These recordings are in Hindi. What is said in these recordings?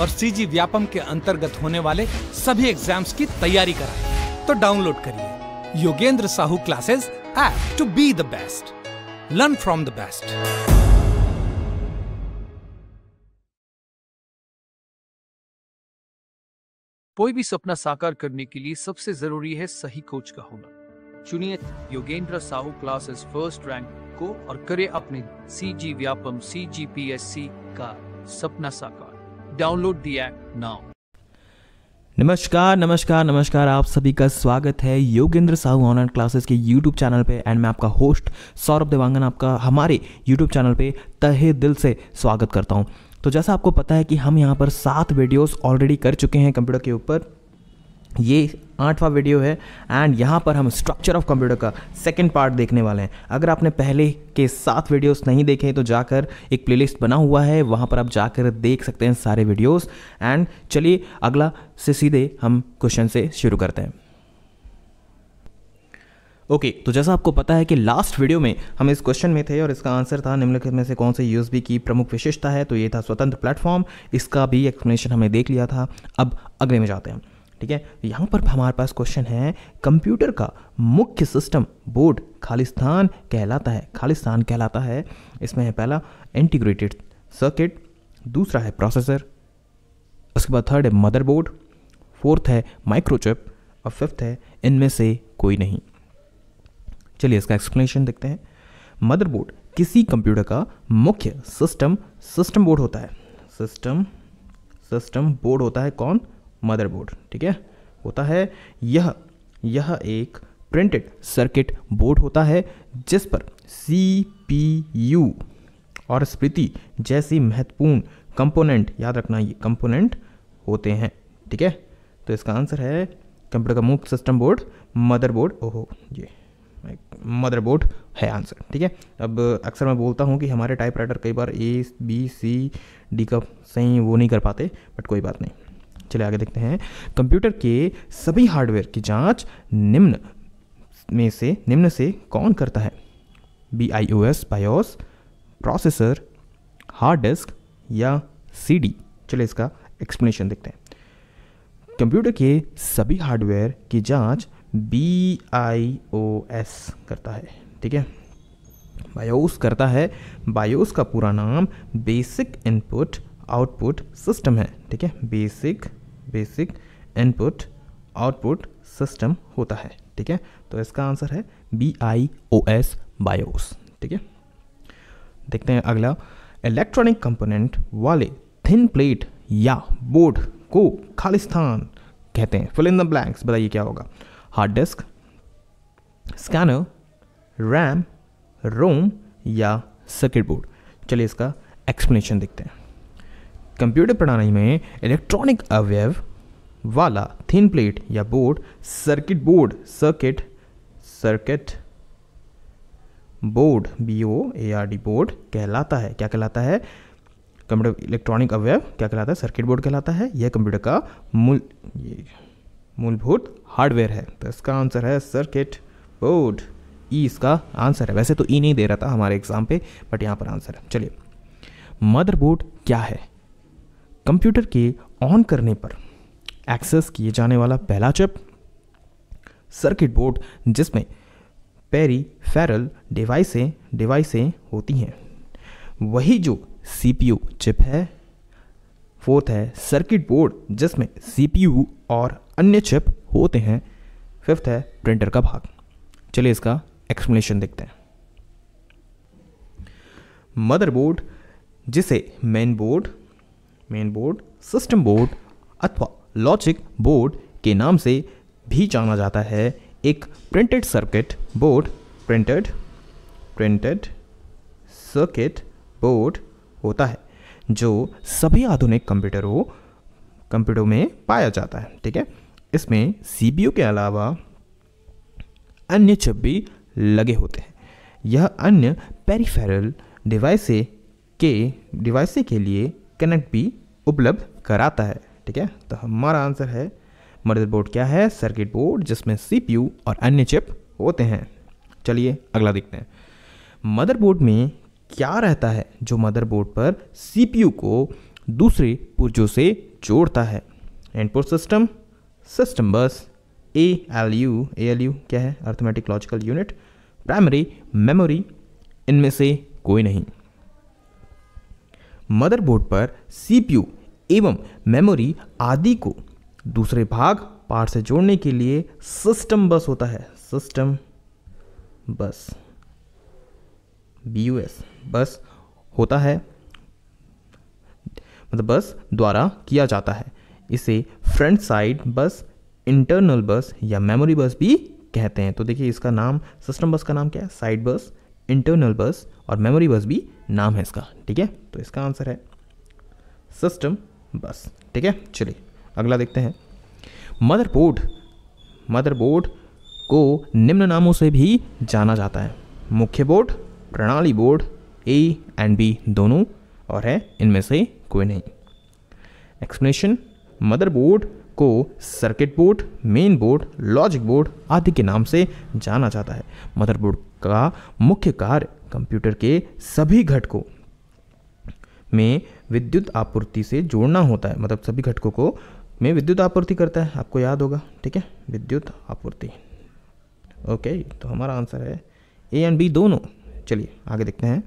और सीजी व्यापम के अंतर्गत होने वाले सभी एग्जाम्स की तैयारी कराए तो डाउनलोड करिए Yogendra Sahu classes app to be the best learn from the best कोई भी सपना साकार करने के लिए सबसे जरूरी है सही कोच का होना चुनिए Yogendra Sahu classes first rank को और करे अपने C G Vyapam C G P S C का सपना साकार डाउनलोड दी नाउ नमस्कार नमस्कार नमस्कार आप सभी का स्वागत है योगेंद्र साहू ऑनलाइन क्लासेस के यूट्यूब चैनल पे एंड मैं आपका होस्ट सौरभ देवांगन आपका हमारे यूट्यूब चैनल पे तहे दिल से स्वागत करता हूँ तो जैसा आपको पता है कि हम यहाँ पर सात वीडियोस ऑलरेडी कर चुके हैं कंप्यूटर के ऊपर ये आठवां वीडियो है एंड यहाँ पर हम स्ट्रक्चर ऑफ कंप्यूटर का सेकंड पार्ट देखने वाले हैं अगर आपने पहले के सात वीडियोस नहीं देखे तो जाकर एक प्लेलिस्ट बना हुआ है वहाँ पर आप जाकर देख सकते हैं सारे वीडियोस एंड चलिए अगला से सीधे हम क्वेश्चन से शुरू करते हैं ओके okay, तो जैसा आपको पता है कि लास्ट वीडियो में हम इस क्वेश्चन में थे और इसका आंसर था निम्नलिखित में से कौन से यूएसबी की प्रमुख विशेषता है तो ये था स्वतंत्र प्लेटफॉर्म इसका भी एक्सप्लेनेशन हमने देख लिया था अब अगले में जाते हैं ठीक है यहाँ पर हमारे पास क्वेश्चन है कंप्यूटर का मुख्य सिस्टम बोर्ड खालिस्तान कहलाता है खालिस्तान कहलाता है इसमें है पहला इंटीग्रेटेड सर्किट दूसरा है प्रोसेसर उसके बाद थर्ड है मदरबोर्ड फोर्थ है माइक्रोचिप और फिफ्थ है इनमें से कोई नहीं चलिए इसका एक्सप्लेनेशन देखते हैं मदरबोर्ड किसी कंप्यूटर का मुख्य सिस्टम सिस्टम बोर्ड होता है सिस्टम सिस्टम बोर्ड होता है कौन मदरबोर्ड ठीक है होता है यह यह एक प्रिंटेड सर्किट बोर्ड होता है जिस पर सीपीयू और स्मृति जैसी महत्वपूर्ण कंपोनेंट याद रखना ये कंपोनेंट होते हैं ठीक है तो इसका आंसर है कंप्यूटर का मुख्य सिस्टम बोर्ड मदरबोर्ड ओहो ये मदरबोर्ड है आंसर ठीक है अब अक्सर मैं बोलता हूँ कि हमारे टाइपराइटर कई बार ए बी सी डी का सही वो नहीं कर पाते बट कोई बात नहीं चले आगे देखते हैं कंप्यूटर के सभी हार्डवेयर की जांच निम्न में से निम्न से कौन करता है B I O S BIOS processor hard disk या सी डी चले इसका एक्सप्लेनेशन देखते हैं कंप्यूटर के सभी हार्डवेयर की जांच बी आई ओ एस करता है ठीक है बायोस करता है बायोस का पूरा नाम बेसिक इनपुट आउटपुट सिस्टम है ठीक है basic basic input output system होता है ठीक है तो इसका आंसर है B I O S BIOS ठीक है देखते हैं अगला इलेक्ट्रॉनिक कंपोनेंट वाले थिन प्लेट या बोर्ड को खालिस्तान कहते हैं फिल इन द ब्लैंक्स बताइए क्या होगा hard disk scanner RAM ROM या सर्किट बोर्ड चलिए इसका एक्सप्लेनेशन देखते हैं कंप्यूटर प्रणाली में इलेक्ट्रॉनिक अवयव वाला थिन प्लेट या board circuit board circuit circuit board B O A R D board कहलाता है क्या कहलाता है कंप्यूटर इलेक्ट्रॉनिक अवयव क्या कहलाता है सर्किट बोर्ड कहलाता है यह कंप्यूटर का मूल मूलभूत हार्डवेयर है तो इसका आंसर है सर्किट बोर्ड ई इसका आंसर है वैसे तो ई e नहीं दे रहा था हमारे एग्जाम पे बट यहाँ पर आंसर है चलिए मदरबोर्ड क्या है कंप्यूटर के ऑन करने पर एक्सेस किए जाने वाला पहला चिप सर्किट बोर्ड जिसमें पेरी फेरल डिवाइसें डिवाइसें होती हैं वही जो सीपीयू चिप है फोर्थ है सर्किट बोर्ड जिसमें सीपीयू और अन्य चिप होते हैं फिफ्थ है प्रिंटर का भाग चलिए इसका एक्सप्लेनेशन देखते हैं मदरबोर्ड जिसे main board main board system board अथवा लॉजिक बोर्ड के नाम से भी जाना जाता है एक printed circuit board printed printed circuit board होता है जो सभी आधुनिक कंप्यूटरों कंप्यूटरों में पाया जाता है ठीक है इसमें सी के अलावा अन्य चिप भी लगे होते हैं यह अन्य पेरीफेरल डिवाइसे के डिवाइसे के लिए कनेक्ट भी उपलब्ध कराता है ठीक है तो हमारा आंसर है मदर बोर्ड क्या है सर्किट बोर्ड जिसमें सीपीयू और अन्य चिप होते हैं चलिए अगला देखते हैं मदरबोर्ड में क्या रहता है जो मदरबोर्ड पर सीपीयू को दूसरे पुर्जों से जोड़ता है input system system bus A L U A L U क्या है arithmetic logical unit primary memory इनमें से कोई नहीं मदरबोर्ड पर सीपीयू एवं मेमोरी आदि को दूसरे भाग पार्ट से जोड़ने के लिए सिस्टम बस होता है सिस्टम बस बी एस बस होता है मतलब बस द्वारा किया जाता है इसे फ्रंट साइड बस इंटरनल बस या मेमोरी बस भी कहते हैं तो देखिए इसका नाम सिस्टम बस का नाम क्या है साइड बस इंटरनल बस और मेमोरी बस भी नाम है इसका ठीक है तो इसका आंसर है सिस्टम बस ठीक है चलिए अगला देखते हैं मदरबोर्ड मदरबोर्ड को निम्न नामों से भी जाना जाता है मुख्य बोर्ड प्रणाली बोर्ड ए एंड बी दोनों और है इनमें से कोई नहीं एक्सप्लेनेशन मदरबोर्ड को circuit board main board logic board आदि के नाम से जाना जाता है मदरबोर्ड का मुख्य कार्य कंप्यूटर के सभी घटकों में विद्युत आपूर्ति से जोड़ना होता है मतलब सभी घटकों को में विद्युत आपूर्ति करता है आपको याद होगा ठीक है विद्युत आपूर्ति ओके तो हमारा आंसर है ए एंड बी दोनों चलिए आगे देखते हैं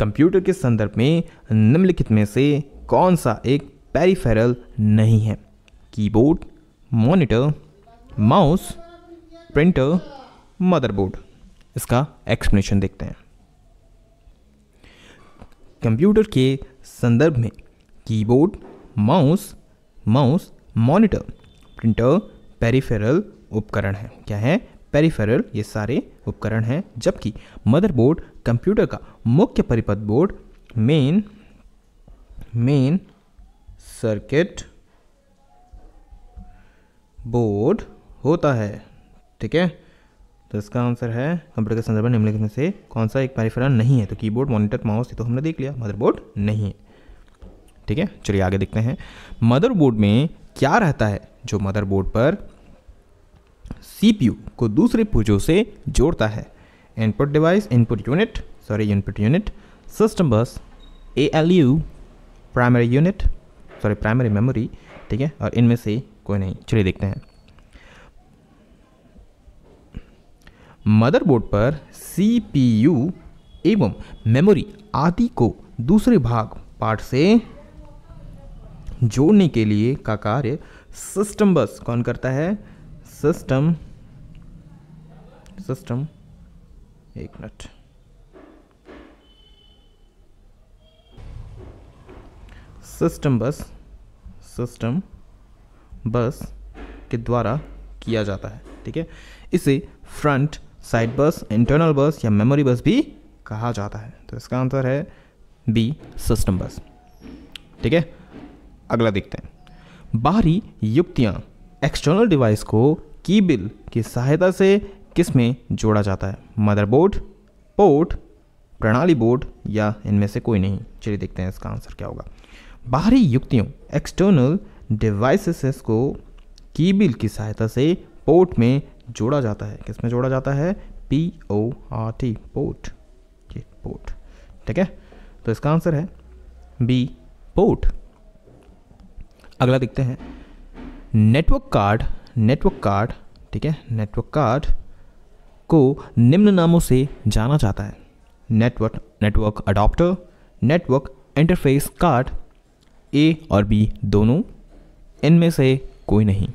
कंप्यूटर के संदर्भ में निम्नलिखित में से कौन सा एक पेरीफेरल नहीं है keyboard monitor mouse printer motherboard इसका एक्सप्लेनेशन देखते हैं कंप्यूटर के संदर्भ में keyboard mouse mouse monitor printer peripheral उपकरण है क्या है पेरीफेरल ये सारे उपकरण हैं जबकि मदरबोर्ड कंप्यूटर का मुख्य परिपथ board main main circuit board होता है ठीक है तो इसका आंसर है कंप्यूटर के संदर्भ में निम्नलिखित में से कौन सा एक पैरिफेरल नहीं है तो कीबोर्ड मॉनिटर माउस तो हमने देख लिया मदरबोर्ड नहीं है ठीक है चलिए आगे देखते हैं मदरबोर्ड में क्या रहता है जो मदरबोर्ड पर सीपीयू को दूसरे पुर्जों से जोड़ता है input device input unit sorry input unit system bus A L U primary unit sorry primary memory ठीक है और इनमें से कोई नहीं चलिए देखते हैं मदरबोर्ड पर सीपीयू एवं मेमोरी आदि को दूसरे भाग पार्ट से जोड़ने के लिए का कार्य सिस्टम बस कौन करता है सिस्टम सिस्टम एक minute system bus system bus के द्वारा किया जाता है ठीक है इसे फ्रंट साइड बस इंटरनल बस या मेमोरी बस भी कहा जाता है तो इसका आंसर है बी सिस्टम बस ठीक है अगला देखते हैं बाहरी युक्तियाँ एक्सटर्नल डिवाइस को की बिल की सहायता से किस में जोड़ा जाता है मदरबोर्ड पोर्ट प्रणाली बोर्ड या इनमें से कोई नहीं चलिए देखते हैं इसका आंसर क्या होगा बाहरी युक्तियों एक्सटर्नल डिवाइसेस को की बिल की सहायता से पोर्ट में जोड़ा जाता है किसमें जोड़ा जाता है P O R T port ये पोर्ट ठीक है तो इसका आंसर है बी पोर्ट अगला देखते हैं नेटवर्क कार्ड नेटवर्क कार्ड ठीक है नेटवर्क कार्ड को निम्न नामों से जाना जाता है network network adapter network interface card A और बी दोनों इनमें से कोई नहीं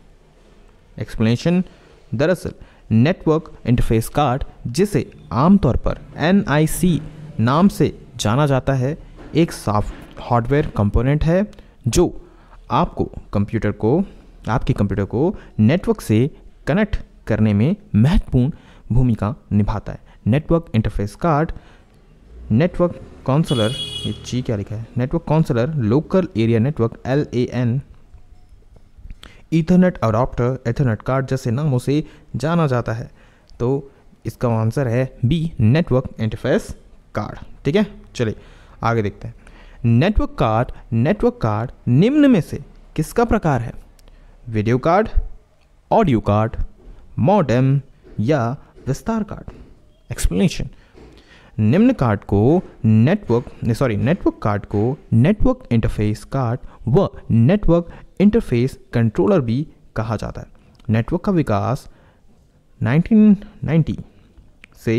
एक्सप्लेनेशन दरअसल नेटवर्क इंटरफेस कार्ड जिसे आमतौर पर एन नाम से जाना जाता है एक सॉफ्ट हार्डवेयर कंपोनेंट है जो आपको कंप्यूटर को आपके कंप्यूटर को नेटवर्क से कनेक्ट करने में महत्वपूर्ण भूमिका निभाता है network interface card network counselor ये ची क्या लिखा है network counselor local area network L A N ethernet adapter ethernet card जैसे नामों से जाना जाता है तो इसका आंसर है बी नेटवर्क इंटरफेस कार्ड ठीक है चलिए आगे देखते हैं नेटवर्क कार्ड नेटवर्क कार्ड निम्न में से किसका प्रकार है video card audio card modem या विस्तार कार्ड एक्सप्लेनेशन निम्न कार्ड को नेटवर्क सॉरी नेटवर्क कार्ड को नेटवर्क इंटरफेस कार्ड व नेटवर्क इंटरफेस कंट्रोलर भी कहा जाता है नेटवर्क का विकास 1990 से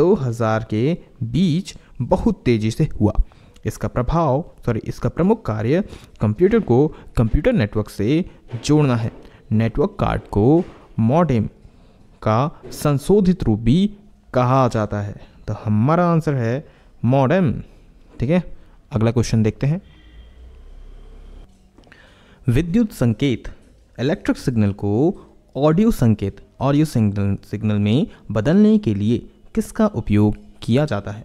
2000 के बीच बहुत तेज़ी से हुआ इसका प्रभाव सॉरी इसका प्रमुख कार्य कंप्यूटर को कंप्यूटर नेटवर्क से जोड़ना है नेटवर्क कार्ड को मॉडेम का संशोधित रूप भी कहा जाता है तो हमारा आंसर है मॉडेम ठीक है अगला क्वेश्चन देखते हैं विद्युत संकेत इलेक्ट्रिक सिग्नल को ऑडियो संकेत ऑडियो सिग्नल सिग्नल में बदलने के लिए किसका उपयोग किया जाता है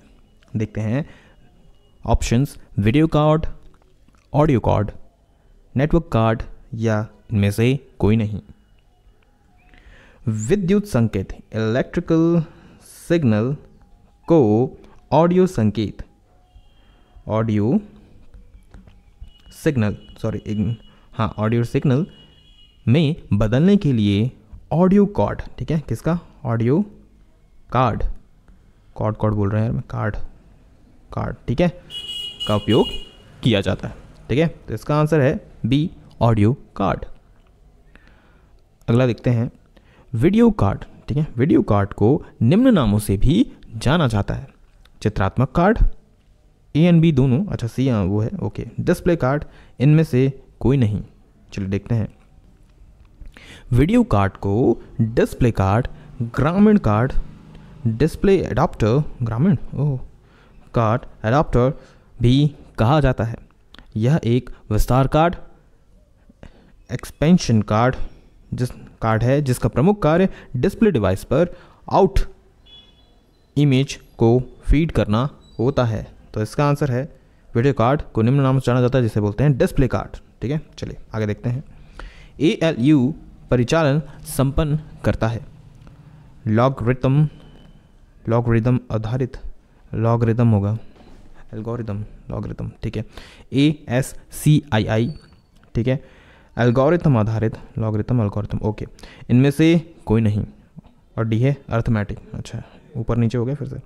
देखते हैं options video card audio card network card या इनमें से कोई नहीं विद्युत संकेत इलेक्ट्रिकल सिग्नल को ऑडियो संकेत ऑडियो सिग्नल सॉरी हाँ ऑडियो सिग्नल में बदलने के लिए ऑडियो कॉर्ड ठीक है किसका ऑडियो कार्ड कॉर्ड कॉर्ड बोल रहे हैं यार कार्ड कार्ड ठीक है का उपयोग किया जाता है ठीक है तो इसका आंसर है बी ऑडियो कार्ड अगला देखते हैं वीडियो कार्ड ठीक है वीडियो कार्ड को निम्न नामों से भी जाना जाता है चित्रात्मक कार्ड ए एंड बी दोनों अच्छा सी हाँ, वो है ओके डिस्प्ले कार्ड इनमें से कोई नहीं चलिए देखते हैं वीडियो कार्ड को डिस्प्ले कार्ड ग्रामीण कार्ड डिस्प्ले एडाप्टर ग्रामीण ओ कार्ड एडाप्टर भी कहा जाता है यह एक विस्तार कार्ड एक्सपेंशन कार्ड जिस कार्ड है जिसका प्रमुख कार्य डिस्प्ले डिवाइस पर आउट इमेज को फीड करना होता है तो इसका आंसर है वीडियो कार्ड को निम्न नाम से जाना जाता है जिसे बोलते हैं डिस्प्ले कार्ड ठीक है चलिए आगे देखते हैं ए एल यू परिचालन संपन्न करता है लॉगरिथम लॉगरिदम आधारित रिदम होगा एल्गोरिदम रिदम ठीक है ए एस सी आई आई ठीक है एल्गोरिथम आधारित लॉगरिथम एल्गोरिथम ओके इनमें से कोई नहीं और डी है अर्थमेटिक अच्छा ऊपर नीचे हो गया फिर से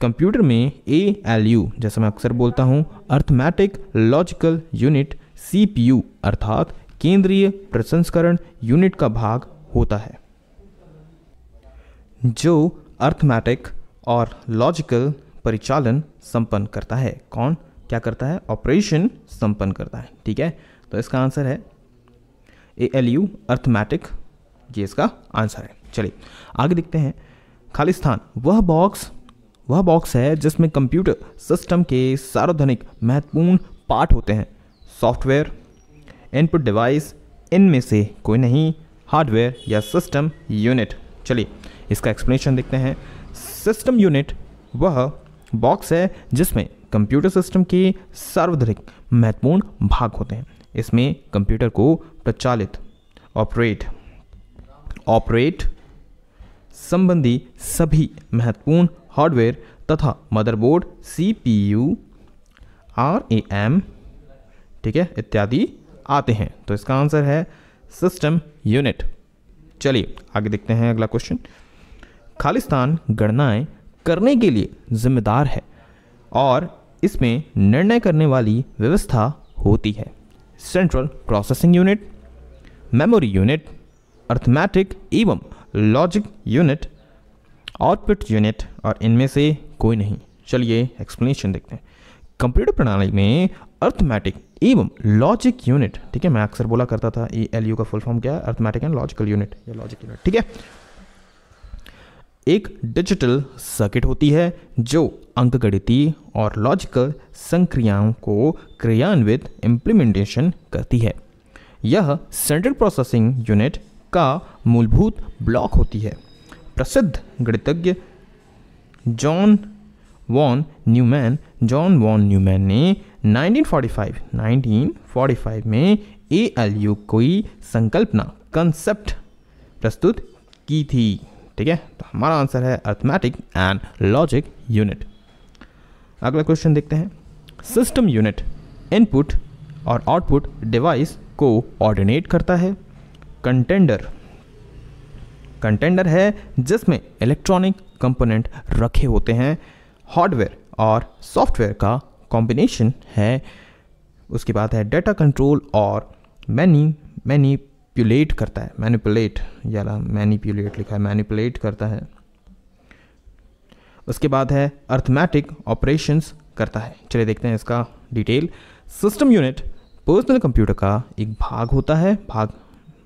कंप्यूटर में ए एल यू जैसा मैं अक्सर बोलता हूँ अर्थमेटिक लॉजिकल यूनिट सीपीयू अर्थात केंद्रीय प्रसंस्करण यूनिट का भाग होता है जो अर्थमैटिक और लॉजिकल परिचालन संपन्न करता है कौन क्या करता है ऑपरेशन संपन्न करता है ठीक है तो इसका आंसर है ए एल यू अर्थमैटिक ये इसका आंसर है चलिए आगे देखते हैं खालिस्तान वह बॉक्स वह बॉक्स है जिसमें कंप्यूटर सिस्टम के सार्वजनिक महत्वपूर्ण पार्ट होते हैं सॉफ्टवेयर इनपुट डिवाइस इनमें से कोई नहीं हार्डवेयर या सिस्टम यूनिट चलिए इसका एक्सप्लेनेशन देखते हैं सिस्टम यूनिट वह बॉक्स है जिसमें कंप्यूटर सिस्टम के सर्वाधिक महत्वपूर्ण भाग होते हैं इसमें कंप्यूटर को प्रचालित ऑपरेट ऑपरेट संबंधी सभी महत्वपूर्ण हार्डवेयर तथा मदरबोर्ड सीपीयू आरएएम ठीक है इत्यादि आते हैं तो इसका आंसर है सिस्टम यूनिट चलिए आगे देखते हैं अगला क्वेश्चन खालिस्तान गणनाएं करने के लिए जिम्मेदार है और इसमें निर्णय करने वाली व्यवस्था होती है central processing unit memory unit arithmetic एवं लॉजिक यूनिट आउटपुट यूनिट और इनमें से कोई नहीं चलिए एक्सप्लेनेशन देखते हैं कंप्यूटर प्रणाली में अर्थमैटिक एवं लॉजिक यूनिट ठीक है मैं अक्सर बोला करता था ई एल यू का फुल फॉर्म क्या है अर्थमैटिक एंड लॉजिकल यूनिट या लॉजिक यूनिट ठीक है एक डिजिटल सर्किट होती है जो अंकगणितीय और लॉजिकल संक्रियाओं को क्रियान्वित इम्प्लीमेंटेशन करती है यह सेंट्रल प्रोसेसिंग यूनिट का मूलभूत ब्लॉक होती है प्रसिद्ध गणितज्ञ John von Neumann John von Neumann ने 1945 1945 में ए एल यू कोई संकल्पना कंसेप्ट प्रस्तुत की थी ठीक है तो हमारा आंसर है अर्थमेटिक एंड लॉजिक यूनिट अगला क्वेश्चन देखते हैं सिस्टम यूनिट इनपुट और आउटपुट डिवाइस को ऑर्डिनेट करता है कंटेंडर कंटेंडर है जिसमें इलेक्ट्रॉनिक कंपोनेंट रखे होते हैं हार्डवेयर और सॉफ्टवेयर का कॉम्बिनेशन है उसके बाद है डाटा कंट्रोल और मैनी मैनीपुलेट करता है मैनिपुलेट मैनी मैनीपुलेट लिखा है मैनिपुलेट करता है उसके बाद है अर्थमेटिक ऑपरेशंस करता है चलिए देखते हैं इसका detail system unit personal computer का एक भाग होता है भाग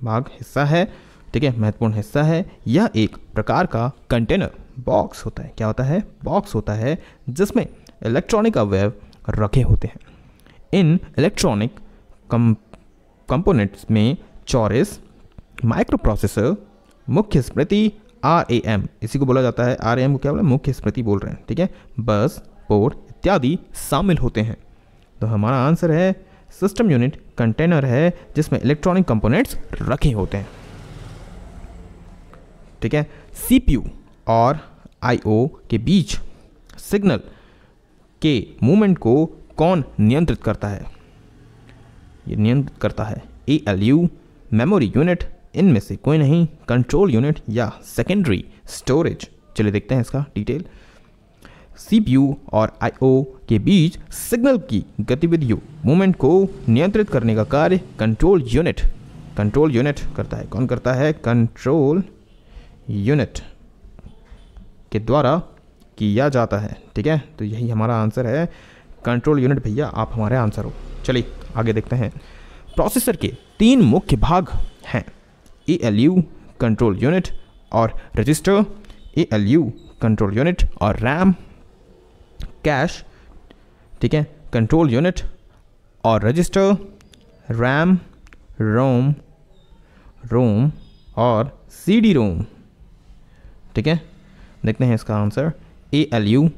भाग हिस्सा है ठीक है महत्वपूर्ण हिस्सा है यह एक प्रकार का कंटेनर बॉक्स होता है क्या होता है बॉक्स होता है जिसमें इलेक्ट्रॉनिक अवयव रखे होते हैं इन इलेक्ट्रॉनिक कंपोनेंट्स में चौरस माइक्रो प्रोसेसर मुख्य स्मृति आर ए एम इसी को बोला जाता है आर ए एम को क्या बोला मुख्य स्मृति बोल रहे हैं ठीक है बस पोर्ट इत्यादि शामिल होते हैं तो हमारा आंसर है सिस्टम यूनिट कंटेनर है जिसमें इलेक्ट्रॉनिक कंपोनेंट्स रखे होते हैं ठीक है सीपीयू और आईओ के बीच सिग्नल के मूवमेंट को कौन नियंत्रित करता है ये नियंत्रित करता है A L U memory unit इनमें से कोई नहीं कंट्रोल यूनिट या सेकेंडरी स्टोरेज चलिए देखते हैं इसका डिटेल सीपीयू और आईओ के बीच सिग्नल की गतिविधियों मूवमेंट को नियंत्रित करने का कार्य कंट्रोल यूनिट कंट्रोल यूनिट करता है कौन करता है कंट्रोल यूनिट के द्वारा किया जाता है ठीक है तो यही हमारा आंसर है कंट्रोल यूनिट भैया आप हमारे आंसर हो चलिए आगे देखते हैं प्रोसेसर के तीन मुख्य भाग हैं A L U control unit और register A L U control unit और रैम कैश ठीक है कंट्रोल यूनिट और रजिस्टर रैम रोम रोम और सी डी रोम ठीक है देखते हैं इसका answer A L U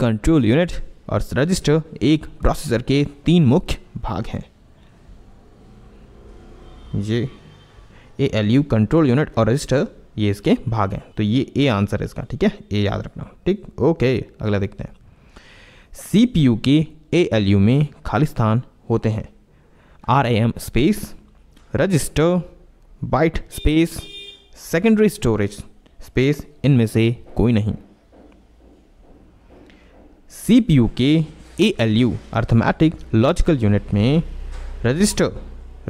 control unit और रजिस्टर एक प्रोसेसर के तीन मुख्य भाग हैं ये A L U control unit और रजिस्टर ये इसके भाग हैं तो ये ए आंसर है इसका ठीक है ए याद रखना ठीक ओके अगला देखते हैं सी पी यू के ए एल यू में खाली स्थान होते हैं R A M space register byte space secondary storage space इनमें से कोई नहीं सीपीयू के एएलयू अर्थमैटिक लॉजिकल यूनिट में रजिस्टर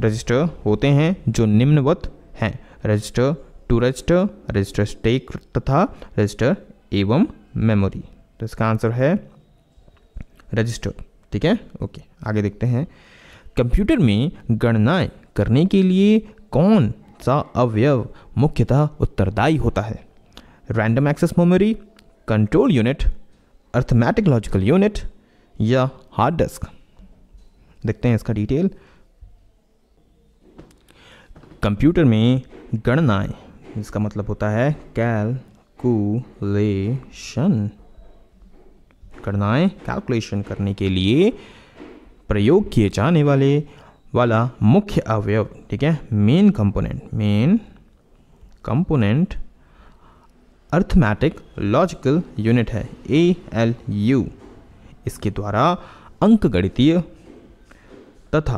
रजिस्टर होते हैं जो निम्नवत हैं register to register register stack तथा रजिस्टर एवं मेमोरी तो इसका आंसर है रजिस्टर ठीक है ओके आगे देखते हैं कंप्यूटर में गणनाएं करने के लिए कौन सा अवयव मुख्यतः उत्तरदायी होता है random access memory control unit arithmetic logical unit या हार्ड डिस्क देखते हैं इसका डिटेल कंप्यूटर में गणनाएं इसका मतलब होता है कैलकुलेशन गणनाएं कैलकुलेशन करने के लिए प्रयोग किए जाने वाले वाला मुख्य अवयव ठीक है main component main component arithmetic logical unit है ए एल यू इसके द्वारा अंक गणितीय तथा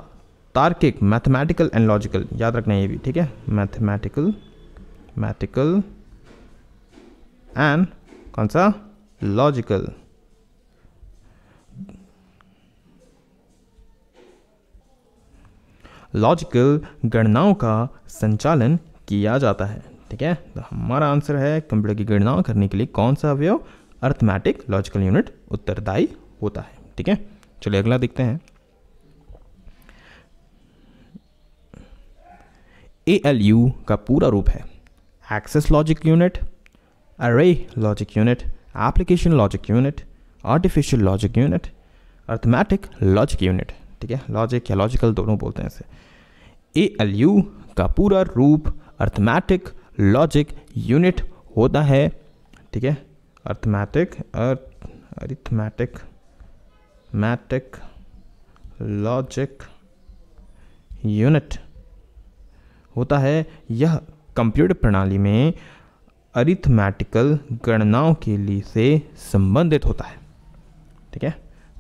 तार्किक मैथमेटिकल एंड लॉजिकल याद रखना ये भी ठीक है मैथमेटिकल मैथिकल एंड कौन सा लॉजिकल लॉजिकल गणनाओं का संचालन किया जाता है ठीक है तो हमारा आंसर है कंप्यूटर की गणना करने के लिए कौन सा अवयव अर्थमैटिक लॉजिकल यूनिट उत्तरदायी होता है ठीक है चलिए अगला देखते हैं ए एल यू का पूरा रूप है एक्सेस लॉजिक यूनिट अरे logic unit application logic unit artificial logic unit arithmetic logic unit ठीक है लॉजिक या लॉजिकल दोनों बोलते हैं इसे ए एल यू का पूरा रूप अर्थमैटिक लॉजिक यूनिट होता है ठीक है अर्थमैटिक अर्थ अरिथमैटिक मैटिक लॉजिक यूनिट होता है यह कंप्यूटर प्रणाली में अरिथमैटिकल गणनाओं के लिए से संबंधित होता है ठीक है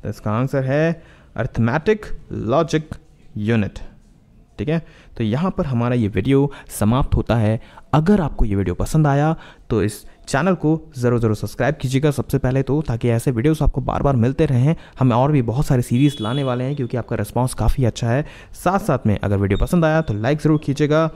तो इसका आंसर है अर्थमैटिक लॉजिक यूनिट ठीक है तो यहाँ पर हमारा ये वीडियो समाप्त होता है अगर आपको ये वीडियो पसंद आया तो इस चैनल को ज़रूर ज़रूर सब्सक्राइब कीजिएगा सबसे पहले तो ताकि ऐसे वीडियोस आपको बार बार मिलते रहें हम और भी बहुत सारे सीरीज़ लाने वाले हैं क्योंकि आपका रिस्पॉन्स काफ़ी अच्छा है साथ साथ में अगर वीडियो पसंद आया तो लाइक ज़रूर कीजिएगा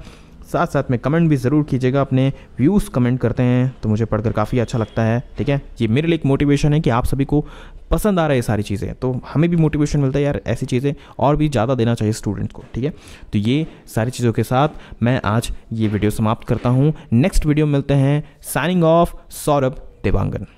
साथ साथ में कमेंट भी ज़रूर कीजिएगा अपने व्यूज़ कमेंट करते हैं तो मुझे पढ़कर काफ़ी अच्छा लगता है ठीक है ये मेरे लिए एक मोटिवेशन है कि आप सभी को पसंद आ रहा है सारी चीज़ें तो हमें भी मोटिवेशन मिलता है यार ऐसी चीज़ें और भी ज़्यादा देना चाहिए स्टूडेंट्स को ठीक है तो ये सारी चीज़ों के साथ मैं आज ये वीडियो समाप्त करता हूँ नेक्स्ट वीडियो मिलते हैं साइनिंग ऑफ सौरभ देवांगन